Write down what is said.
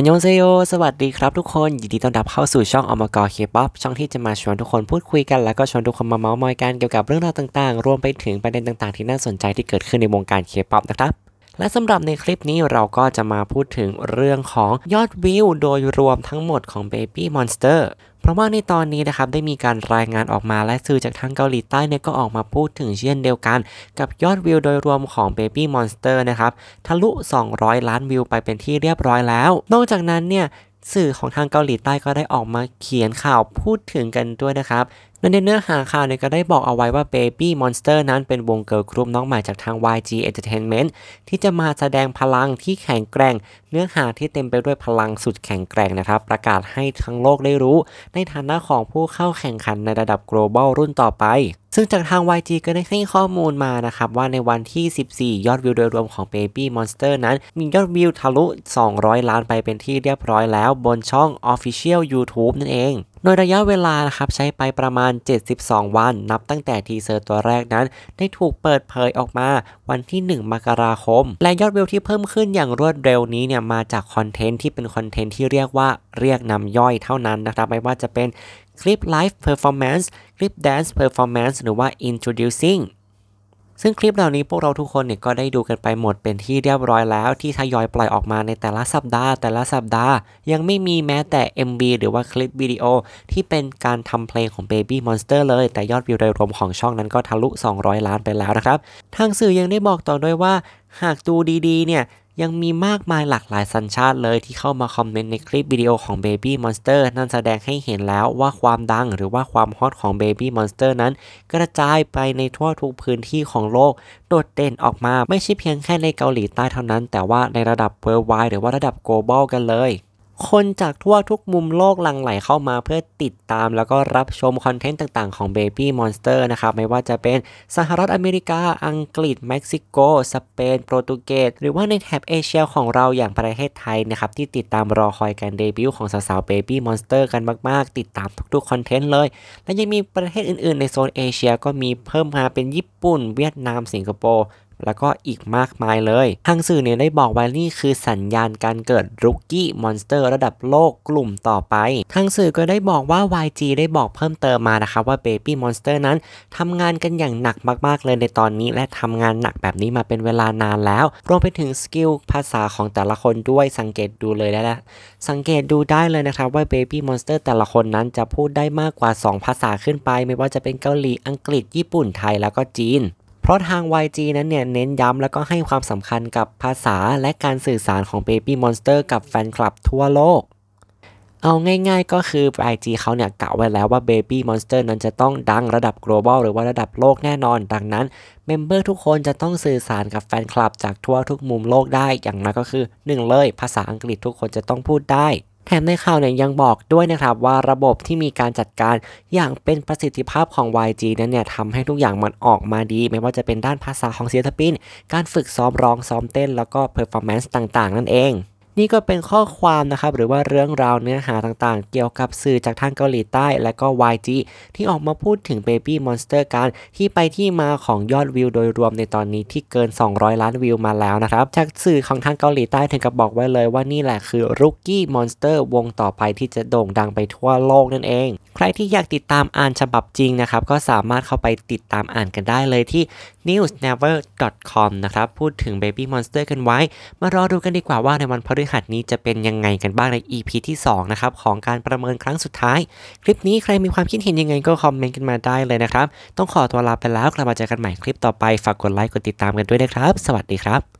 อันยองเซโยสวัสดีครับทุกคน ยินดีต้อนรับเข้าสู่ช่องอมกอเคป๊อปช่องที่จะมาชวนทุกคนพูดคุยกัน แล้วก็ชวนทุกคนมาเมาส์มอยกันเกี่ยวกับเรื่องราวต่างๆ รวมไปถึงประเด็นต่างๆที่น่าสนใจที่เกิดขึ้นในวงการเคป๊อปนะครับ และสำหรับในคลิปนี้เราก็จะมาพูดถึงเรื่องของยอดวิวโดยรวมทั้งหมดของ Baby Monster ราะว่าในตอนนี้นะครับได้มีการรายงานออกมาและสื่อจากทางเกาหลีใต้เนี่ยก็ออกมาพูดถึงเช่นเดียวกัน กับยอดวิวโดยรวมของ Baby Monster นะครับ ทะลุ 200 ล้านวิวไปเป็นที่เรียบร้อยแล้ว นอกจากนั้นเนี่ยสื่อของทางเกาหลีใต้ก็ได้ออกมาเขียนข่าวพูดถึงกันด้วยนะครับโดยในเนื้อหาข่าวเนี่ยก็ได้บอกเอาไว้ว่า Baby Monster นั้นเป็นวงเกิร์ลกรุ๊ปน้องใหม่จากทาง YG Entertainment ที่จะมาแสดงพลังที่แข็งแกร่ง เนื้อหาที่เต็มไปด้วยพลังสุดแข็งแกร่งนะครับประกาศให้ทั้งโลกได้รู้ ในฐานะของผู้เข้าแข่งขันในระดับ global รุ่นต่อไปซึ่งจากทาง YG ก็ได้ให้ข้อมูลมานะครับ ว่าในวันที่ 14 ยอดวิวโดยรวมของ Baby Monster นั้น มียอดวิวทะลุ 200 ล้านไปเป็นที่เรียบร้อยแล้วบนช่อง Official YouTube นั่นเอง โดยระยะเวลานะครับ ใช้ไปประมาณ 72 วันนับตั้งแต่ทีเซอร์ตัวแรกนั้น ได้ถูกเปิดเผยออกมาวันที่ 1 มกราคม และยอดวิวที่เพิ่มขึ้นอย่างรวดเร็วนี้เนี่ยมาจากคอนเทนต์ที่เป็นคอนเทนต์ที่เรียกว่าเรียกนำย่อยเท่านั้นนะครับไม่ว่าจะเป็นคลิป Live Performance คลิป Dance Performance หรือว่า Introducing ซึ่งคลิปเหล่านี้พวกเราทุกคนเนี่ยก็ได้ดูกันไปหมดเป็นที่เรียบร้อยแล้วที่ทยอยปล่อยออกมาในแต่ละสัปดาห์ แต่ละสัปดาห์ ยังไม่มีแม้แต่ m v หรือว่าคลิปวิดีโอ ที่เป็นการทำเพลงของ Baby Monster เลย แต่ยอดวิวโดยรวมของช่องนั้นก็ทะลุ 200 ล้านไปแล้วนะครับ ทางสื่อยังได้บอกต่อด้วยว่าหากดูดีๆเนี่ยยังมีมากมายหลากหลายสัญชาติเลยที่เข้ามาคอมเมนต์ในคลิปวิดีโอของ Baby Monster นั่นแสดงให้เห็นแล้วว่าความดังหรือว่าความฮอตของ Baby Monster นั้น กระจายไปในทั่วทุกพื้นที่ของโลก โดดเด่นออกมาไม่ใช่เพียงแค่ในเกาหลีใต้เท่านั้น แต่ว่าในระดับ worldwide หรือว่าระดับ global กันเลยคนจากทั่วทุกมุมโลกหลั่งไหลเข้ามาเพื่อติดตามแล้วก็รับชมคอนเทนต์ต่างๆของ Baby Monster นะครับไม่ว่าจะเป็นสหรัฐอเมริกาอังกฤษเม็กซิโกสเปน โปรตุเกสหรือว่าในแถบเอเชียของเราอย่างประเทศไทยนะครับที่ติดตามรอคอยการเดบิวต์ของสาวๆ Baby Monster กันมากๆ ติดตามทุกๆคอนเทนต์เลย และยังมีประเทศอื่นๆ ในโซนเอเชีย ก็มีเพิ่มมาเป็นญี่ปุ่น เวียดนามสิงคโปร์แล้วก็อีกมากมายเลย ทางสื่อเนี่ยได้บอกไว้นี่ คือสัญญาณการเกิดรุกกี้มอนสเตอร์ระดับโลกกลุ่มต่อไป ทางสื่อก็ได้บอกว่า YG ได้บอกเพิ่มเติมมานะคะว่า Baby Monster นั้นทำงานกันอย่างหนักมากๆ เลยในตอนนี้ และทำงานหนักแบบนี้มาเป็นเวลานานแล้ว รวมไปถึงสกิลภาษาของแต่ละคนด้วยสังเกตดูเลยแล้ว สังเกตดูได้เลยนะครับว่า Baby Monster แต่ละคนนั้นจะพูดได้มากกว่า 2 ภาษาขึ้นไป ไม่ว่าจะเป็นเกาหลี อังกฤษ ญี่ปุ่น ไทย แล้วก็จีนพราะทาง YG นั้นเนี่ยเน้นย้ำแล้วก็ให้ความสำคัญกับภาษาและการสื่อสารของ Baby Monster กับแฟนคลับทั่วโลก เอาง่ายๆก็คือ YG เขาเนี่ยกะไว้แล้วว่า Baby Monster นั้นจะต้องดังระดับ global หรือว่าระดับโลกแน่นอน ดังนั้นเมมเบอร์ทุกคนจะต้องสื่อสารกับแฟนคลับจากทั่วทุกมุมโลกได้อย่างน้นก็คือ 1 เลย ภาษาอังกฤษทุกคนจะต้องพูดได้แถมในข่าวเนี่ยยังบอกด้วยนะครับว่าระบบที่มีการจัดการอย่างเป็นประสิทธิภาพของ YG นั้นเนี่ยทำให้ทุกอย่างมันออกมาดี ไม่ว่าจะเป็นด้านภาษาของศิลปิน การฝึกซ้อมร้อง ซ้อมเต้นแล้วก็เพอร์ฟอร์แมนซ์ต่างๆนั่นเองนี่ก็เป็นข้อความนะครับหรือว่าเรื่องราวเนื้อหาต่างๆเกี่ยวกับสื่อจากทางเกาหลีใต้และก็ YG ที่ออกมาพูดถึง Baby Monster กันที่ไปที่มาของยอดวิวโดยรวมในตอนนี้ที่เกิน 200 ล้านวิวมาแล้วนะครับ จากสื่อของทางเกาหลีใต้ถึงกับบอกไว้เลยว่านี่แหละคือ Rookie Monster วงต่อไปที่จะโด่งดังไปทั่วโลกนั่นเอง ใครที่อยากติดตามอ่านฉบับจริงนะครับก็สามารถเข้าไปติดตามอ่านกันได้เลยที่ newsnever.com นะครับพูดถึง Baby Monster กันไว้มารอดูกันดีกว่าว่าในวันพฤหัสนี้จะเป็นยังไงกันบ้างใน EP ที่2นะครับของการประเมินครั้งสุดท้าย คลิปนี้ใครมีความคิดเห็นยังไงก็คอมเมนต์กันมาได้เลยนะครับ ต้องขอตัวลาไปแล้วกลับมาเจอกันใหม่คลิปต่อไปฝากกดไลค์กดติดตามกันด้วยนะครับ สวัสดีครับ